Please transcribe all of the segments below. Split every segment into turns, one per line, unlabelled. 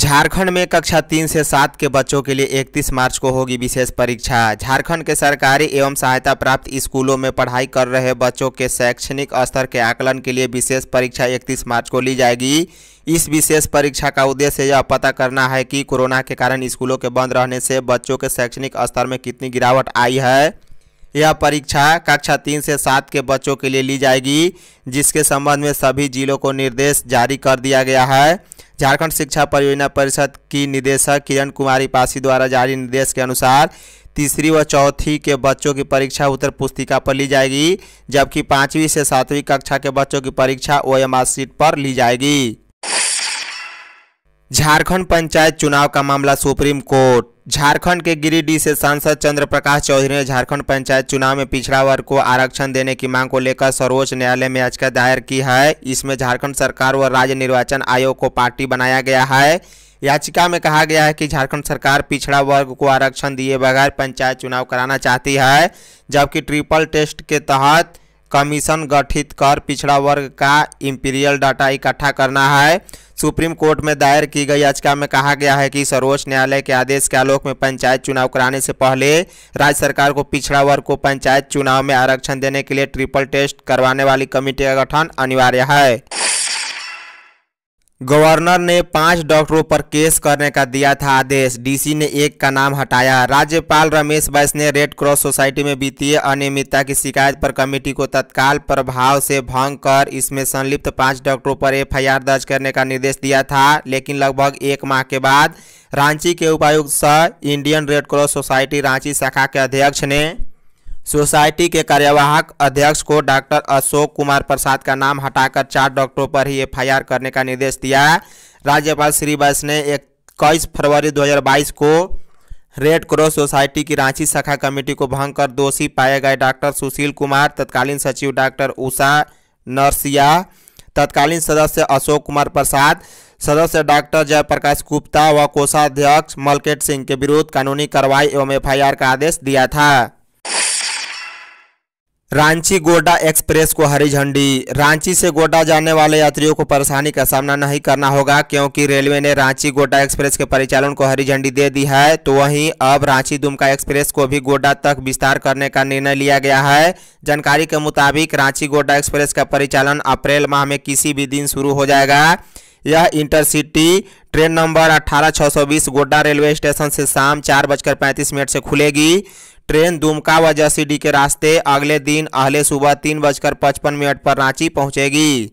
झारखंड में कक्षा तीन से सात के बच्चों के लिए 31 मार्च को होगी विशेष परीक्षा झारखंड के सरकारी एवं सहायता प्राप्त स्कूलों में पढ़ाई कर रहे बच्चों के शैक्षणिक स्तर के आकलन के लिए विशेष परीक्षा 31 मार्च को ली जाएगी इस विशेष परीक्षा का उद्देश्य यह पता करना है कि कोरोना के कारण स्कूलों के बंद रहने से बच्चों के शैक्षणिक स्तर में कितनी गिरावट आई है यह परीक्षा कक्षा तीन से सात के बच्चों के लिए ली जाएगी जिसके संबंध में सभी जिलों को निर्देश जारी कर दिया गया है झारखंड शिक्षा परियोजना परिषद की निदेशक किरण कुमारी पासी द्वारा जारी निर्देश के अनुसार तीसरी व चौथी के बच्चों की परीक्षा उत्तर पुस्तिका पर ली जाएगी जबकि पाँचवीं से सातवीं कक्षा के बच्चों की परीक्षा ओ एम आर सीट पर ली जाएगी झारखंड पंचायत चुनाव का मामला सुप्रीम कोर्ट झारखंड के गिरिडीह से सांसद चंद्र प्रकाश चौधरी ने झारखंड पंचायत चुनाव में पिछड़ा वर्ग को आरक्षण देने की मांग को लेकर सर्वोच्च न्यायालय में याचिका दायर की है इसमें झारखंड सरकार व राज्य निर्वाचन आयोग को पार्टी बनाया गया है याचिका में कहा गया है कि झारखंड सरकार पिछड़ा वर्ग को आरक्षण दिए बगैर पंचायत चुनाव कराना चाहती है जबकि ट्रिपल टेस्ट के तहत कमीशन गठित कर पिछड़ा वर्ग का इंपीरियल डाटा इकट्ठा करना है सुप्रीम कोर्ट में दायर की गई याचिका में कहा गया है कि सर्वोच्च न्यायालय के आदेश के आलोक में पंचायत चुनाव कराने से पहले राज्य सरकार को पिछड़ा वर्ग को पंचायत चुनाव में आरक्षण देने के लिए ट्रिपल टेस्ट करवाने वाली कमेटी का गठन अनिवार्य है गवर्नर ने पांच डॉक्टरों पर केस करने का दिया था आदेश डीसी ने एक का नाम हटाया राज्यपाल रमेश बैस ने रेड क्रॉस सोसाइटी में वित्तीय अनियमितता की शिकायत पर कमेटी को तत्काल प्रभाव से भंग कर इसमें संलिप्त पांच डॉक्टरों पर एफआईआर दर्ज करने का निर्देश दिया था लेकिन लगभग एक माह के बाद रांची के उपायुक्त सह Indian Red Cross Society Ranchi शाखा के अध्यक्ष ने सोसाइटी के कार्यवाहक अध्यक्ष को डॉक्टर अशोक कुमार प्रसाद का नाम हटाकर चार डॉक्टरों पर ही एफ करने का निर्देश दिया राज्यपाल श्री बैस ने इक्कीस फरवरी 2022 को रेड क्रॉस सोसाइटी की रांची शाखा कमेटी को भंग कर दोषी पाए गए डॉक्टर सुशील कुमार तत्कालीन सचिव डॉक्टर उषा नरसिया तत्कालीन सदस्य अशोक कुमार प्रसाद सदस्य डॉक्टर जयप्रकाश गुप्ता व कोषाध्यक्ष मलकेट सिंह के विरुद्ध कानूनी कार्रवाई एवं एफ का आदेश दिया था रांची गोड्डा एक्सप्रेस को हरी झंडी रांची से गोड्डा जाने वाले यात्रियों को परेशानी का सामना नहीं करना होगा क्योंकि रेलवे ने रांची गोड्डा एक्सप्रेस के परिचालन को हरी झंडी दे दी है तो वहीं अब रांची दुमका एक्सप्रेस को भी गोड्डा तक विस्तार करने का निर्णय लिया गया है जानकारी के मुताबिक रांची गोड्डा एक्सप्रेस का परिचालन अप्रैल माह में किसी भी दिन शुरू हो जाएगा यह इंटरसिटी ट्रेन नंबर अठारह गोड्डा रेलवे स्टेशन से शाम चार बजकर पैंतीस मिनट से खुलेगी ट्रेन दुमका व जसीडी के रास्ते अगले दिन अगले सुबह तीन बजकर पचपन मिनट पर रांची पहुंचेगी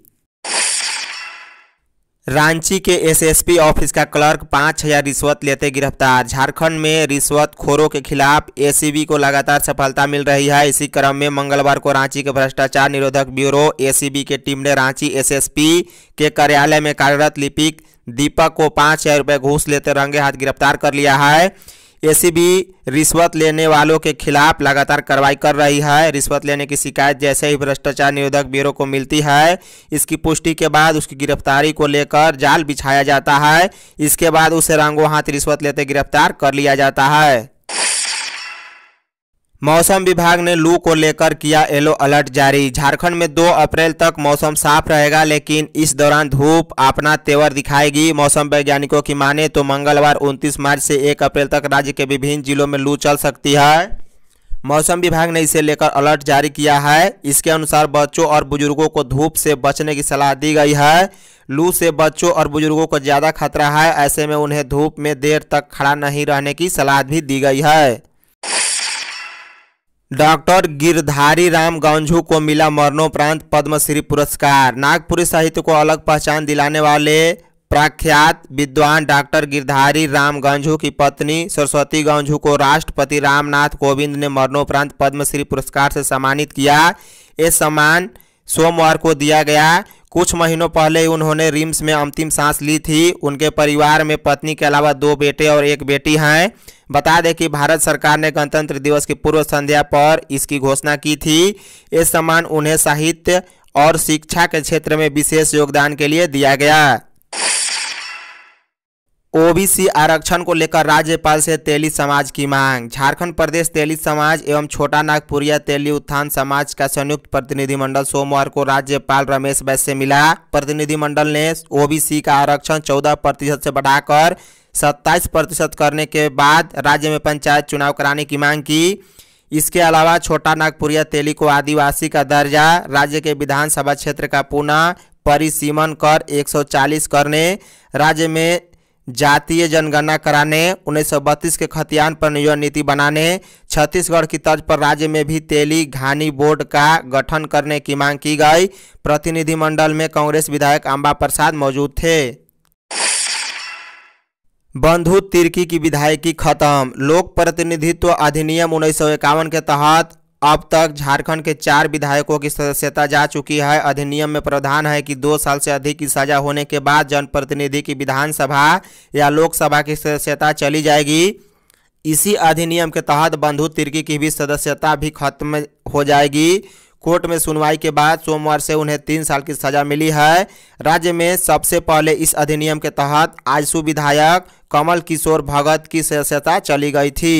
रांची के एसएसपी ऑफिस का क्लर्क पाँच हजार रिश्वत लेते गिरफ्तार झारखंड में रिश्वतखोरों के खिलाफ एसीबी को लगातार सफलता मिल रही है इसी क्रम में मंगलवार को रांची के भ्रष्टाचार निरोधक ब्यूरो एसीबी के टीम ने रांची एसएसपी के कार्यालय में कार्यरत लिपिक दीपक को पाँच हजार रुपये घूस लेते रंगे हाथ गिरफ्तार कर लिया है एसीबी रिश्वत लेने वालों के खिलाफ लगातार कार्रवाई कर रही है रिश्वत लेने की शिकायत जैसे ही भ्रष्टाचार निरोधक ब्यूरो को मिलती है इसकी पुष्टि के बाद उसकी गिरफ्तारी को लेकर जाल बिछाया जाता है इसके बाद उसे रंगों हाथ रिश्वत लेते गिरफ्तार कर लिया जाता है मौसम विभाग ने लू को लेकर किया येलो अलर्ट जारी झारखंड में 2 अप्रैल तक मौसम साफ रहेगा लेकिन इस दौरान धूप अपना तेवर दिखाएगी मौसम वैज्ञानिकों की माने तो मंगलवार 29 मार्च से 1 अप्रैल तक राज्य के विभिन्न जिलों में लू चल सकती है मौसम विभाग ने इसे लेकर अलर्ट जारी किया है इसके अनुसार बच्चों और बुजुर्गों को धूप से बचने की सलाह दी गई है लू से बच्चों और बुजुर्गों को ज़्यादा खतरा है ऐसे में उन्हें धूप में देर तक खड़ा नहीं रहने की सलाह भी दी गई है डॉक्टर गिरधारी राम गांझू को मिला मरणोपरांत पद्मश्री पुरस्कार नागपुरी साहित्य को अलग पहचान दिलाने वाले प्रख्यात विद्वान डॉक्टर गिरधारी राम गांझू की पत्नी सरस्वती गांझू को राष्ट्रपति रामनाथ कोविंद ने मरणोपरांत पद्मश्री पुरस्कार से सम्मानित किया ये सम्मान सोमवार को दिया गया कुछ महीनों पहले उन्होंने रिम्स में अंतिम सांस ली थी उनके परिवार में पत्नी के अलावा दो बेटे और एक बेटी हैं बता दें कि भारत सरकार ने गणतंत्र दिवस की पूर्व संध्या पर इसकी घोषणा की थी ये सम्मान उन्हें साहित्य और शिक्षा के क्षेत्र में विशेष योगदान के लिए दिया गया ओबीसी आरक्षण को लेकर राज्यपाल से तेली समाज की मांग झारखंड प्रदेश तेली समाज एवं छोटा नागपुरिया तेली उत्थान समाज का संयुक्त प्रतिनिधिमंडल सोमवार को राज्यपाल रमेश बैस से मिला प्रतिनिधिमंडल ने ओबीसी का आरक्षण 14 प्रतिशत से बढ़ाकर सत्ताईस प्रतिशत करने के बाद राज्य में पंचायत चुनाव कराने की मांग की इसके अलावा छोटा नागपुरिया तेली को आदिवासी का दर्जा राज्य के विधानसभा क्षेत्र का पुनः परिसीमन कर 140 करने राज्य में जातीय जनगणना कराने उन्नीस के खतियान पर नियोजन नीति बनाने छत्तीसगढ़ की तर्ज पर राज्य में भी तेली घानी बोर्ड का गठन करने की मांग की गई प्रतिनिधिमंडल में कांग्रेस विधायक अम्बा प्रसाद मौजूद थे बंधु तिर्की की विधायकी खत्म लोक प्रतिनिधित्व अधिनियम उन्नीस के तहत अब तक झारखंड के चार विधायकों की सदस्यता जा चुकी है अधिनियम में प्रावधान है कि दो साल से अधिक की सजा होने के बाद जनप्रतिनिधि की विधानसभा या लोकसभा की सदस्यता चली जाएगी इसी अधिनियम के तहत बंधु तिर्की की भी सदस्यता भी खत्म हो जाएगी कोर्ट में सुनवाई के बाद सोमवार से उन्हें तीन साल की सजा मिली है राज्य में सबसे पहले इस अधिनियम के तहत आजसू विधायक कमल किशोर भगत की सदस्यता चली गई थी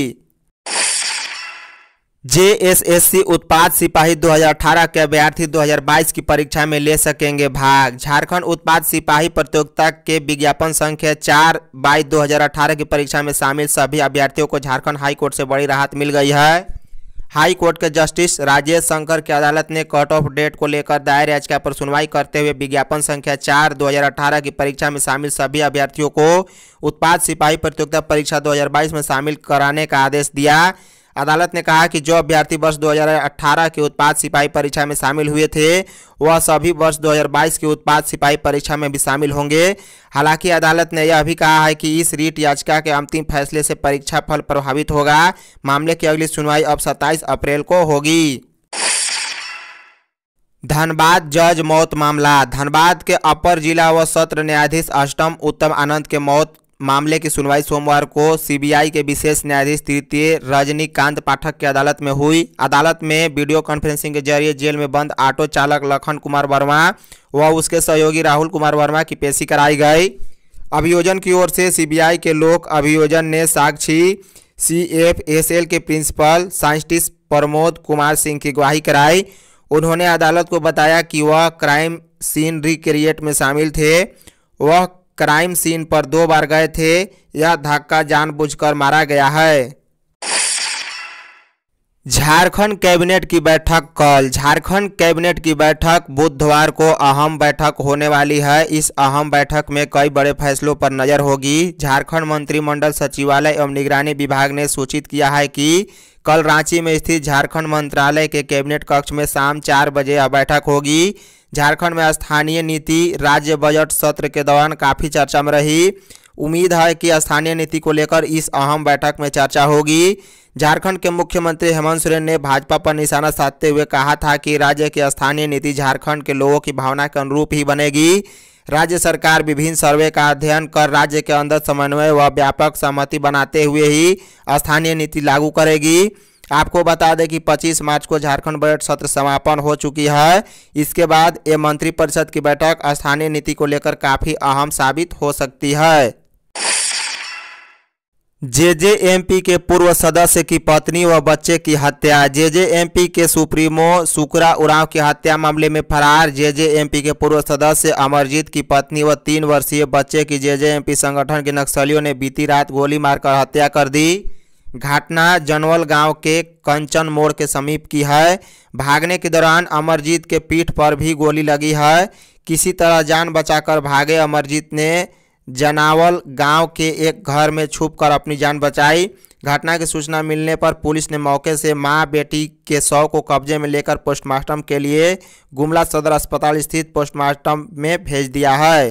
सी उत्पाद सिपाही 2018 के अभ्यर्थी 2022 की परीक्षा में ले सकेंगे भाग झारखंड उत्पाद सिपाही प्रतियोगिता के विज्ञापन संख्या चार बाई 2018 की परीक्षा में शामिल सभी अभ्यर्थियों को झारखंड हाईकोर्ट से बड़ी राहत मिल गई है हाई कोर्ट के जस्टिस राजेश शंकर की अदालत ने कट ऑफ डेट को लेकर दायर याचिका पर सुनवाई करते हुए विज्ञापन संख्या चार 2018 की परीक्षा में शामिल सभी अभ्यर्थियों को उत्पाद सिपाही प्रतियोगिता परीक्षा 2022 में शामिल कराने का आदेश दिया अदालत ने कहा कि जो अभ्यर्थी वर्ष 2018 के उत्पाद सिपाही परीक्षा में शामिल हुए थे वह सभी वर्ष 2022 के उत्पाद सिपाही परीक्षा में भी शामिल होंगे हालांकि अदालत ने यह भी कहा है कि इस रीट याचिका के अंतिम फैसले से परीक्षा फल प्रभावित होगा मामले की अगली सुनवाई अब सत्ताईस अप्रैल को होगी धनबाद जज मौत मामला धनबाद के अपर जिला व सत्र न्यायाधीश अष्टम उत्तम आनंद के मौत मामले की सुनवाई सोमवार को सीबीआई के विशेष न्यायाधीश तृतीय रजनीकांत पाठक की अदालत में हुई अदालत में वीडियो कॉन्फ्रेंसिंग के जरिए जेल में बंद ऑटो चालक लखन कुमार वर्मा व उसके सहयोगी राहुल कुमार वर्मा की पेशी कराई गई अभियोजन की ओर से सीबीआई के लोक अभियोजन ने साक्षी सीएफएसएल के प्रिंसिपल साइंटिस्ट प्रमोद कुमार सिंह की गवाही कराई उन्होंने अदालत को बताया कि वह क्राइम सीन रिक्रिएट में शामिल थे वह क्राइम सीन पर दो बार गए थे यह धक्का जानबूझकर मारा गया है झारखंड कैबिनेट की बैठक कल झारखंड कैबिनेट की बैठक बुधवार को अहम बैठक होने वाली है इस अहम बैठक में कई बड़े फैसलों पर नज़र होगी झारखंड मंत्रिमंडल सचिवालय एवं निगरानी विभाग ने सूचित किया है कि कल रांची में स्थित झारखंड मंत्रालय के कैबिनेट कक्ष में शाम चार बजे यह बैठक होगी झारखंड में स्थानीय नीति राज्य बजट सत्र के दौरान काफ़ी चर्चा में रही उम्मीद है कि स्थानीय नीति को लेकर इस अहम बैठक में चर्चा होगी झारखंड के मुख्यमंत्री हेमंत सोरेन ने भाजपा पर निशाना साधते हुए कहा था कि राज्य की स्थानीय नीति झारखंड के लोगों की भावना के अनुरूप ही बनेगी राज्य सरकार विभिन्न सर्वे का अध्ययन कर राज्य के अंदर समन्वय व व्यापक सहमति बनाते हुए ही स्थानीय नीति लागू करेगी आपको बता दें कि 25 मार्च को झारखंड बजट सत्र समापन हो चुकी है इसके बाद ये मंत्रिपरिषद की बैठक स्थानीय नीति को लेकर काफ़ी अहम साबित हो सकती है जेजेएमपी के पूर्व सदस्य की पत्नी व बच्चे की हत्या जेजेएमपी के सुप्रीमो सुकरा उराव की हत्या मामले में फरार जेजेएमपी के पूर्व सदस्य अमरजीत की पत्नी व तीन वर्षीय बच्चे की जेजेएमपी संगठन के नक्सलियों ने बीती रात गोली मारकर हत्या कर दी घटना जनवल गांव के कंचन मोड़ के समीप की है भागने के दौरान अमरजीत के पीठ पर भी गोली लगी है किसी तरह जान बचाकर भागे अमरजीत ने जनावल गांव के एक घर में छुपकर अपनी जान बचाई घटना की सूचना मिलने पर पुलिस ने मौके से मां बेटी के शव को कब्जे में लेकर पोस्टमार्टम के लिए गुमला सदर अस्पताल स्थित पोस्टमार्टम में भेज दिया है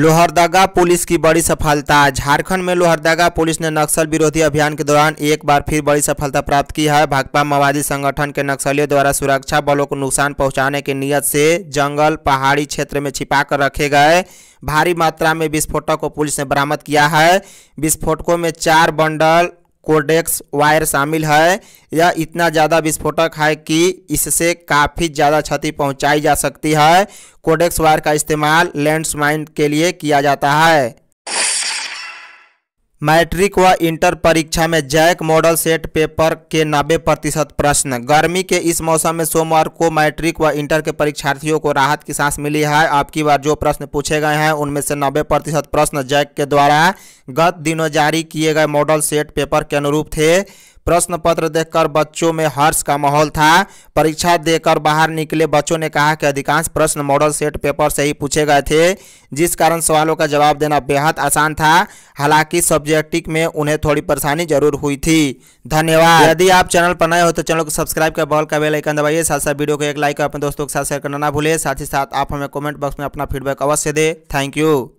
लोहरदगा पुलिस की बड़ी सफलता झारखंड में लोहरदगा पुलिस ने नक्सल विरोधी अभियान के दौरान एक बार फिर बड़ी सफलता प्राप्त की है भाकपा माओवादी संगठन के नक्सलियों द्वारा सुरक्षा बलों को नुकसान पहुंचाने की नीयत से जंगल पहाड़ी क्षेत्र में छिपा कर रखे गए भारी मात्रा में विस्फोटक को पुलिस ने बरामद किया है विस्फोटकों में चार बंडल कोडेक्स वायर शामिल है यह इतना ज़्यादा विस्फोटक है कि इससे काफ़ी ज़्यादा क्षति पहुंचाई जा सकती है कोडेक्स वायर का इस्तेमाल लैंड्स माइन के लिए किया जाता है मैट्रिक व इंटर परीक्षा में जैक मॉडल सेट पेपर के नब्बे प्रतिशत प्रश्न गर्मी के इस मौसम में सोमवार को मैट्रिक व इंटर के परीक्षार्थियों को राहत की सांस मिली है आपकी बार जो प्रश्न पूछे गए हैं उनमें से नब्बे प्रतिशत प्रश्न जैक के द्वारा गत दिनों जारी किए गए मॉडल सेट पेपर के अनुरूप थे प्रश्न पत्र देखकर बच्चों में हर्ष का माहौल था परीक्षा देकर बाहर निकले बच्चों ने कहा कि अधिकांश प्रश्न मॉडल सेट पेपर से ही पूछे गए थे जिस कारण सवालों का जवाब देना बेहद आसान था हालांकि सब्जेक्टिक में उन्हें थोड़ी परेशानी जरूर हुई थी धन्यवाद यदि आप चैनल पर नए हो तो चैनल को सब्सक्राइब कर बॉल का बेलाइकन दबाइए साथ साथ वीडियो को एक लाइक और अपने दोस्तों के साथ शेयर करना ना भूलें साथ ही साथ आप हमें कॉमेंट बॉक्स में अपना फीडबैक अवश्य दे थैंक यू